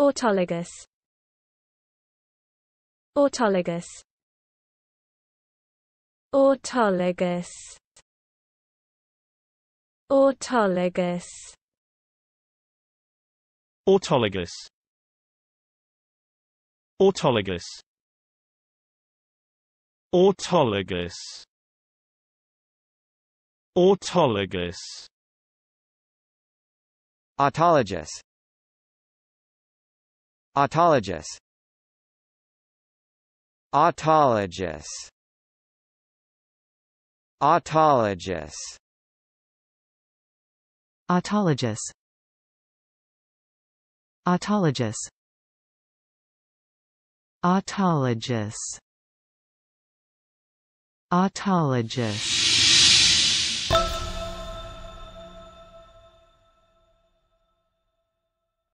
Autologous Autologous Autologous Autologous Autologous Autologous Autologous Autologous Autologous Autologous Autologous Autologous Autologous Autologous Autologous Autologous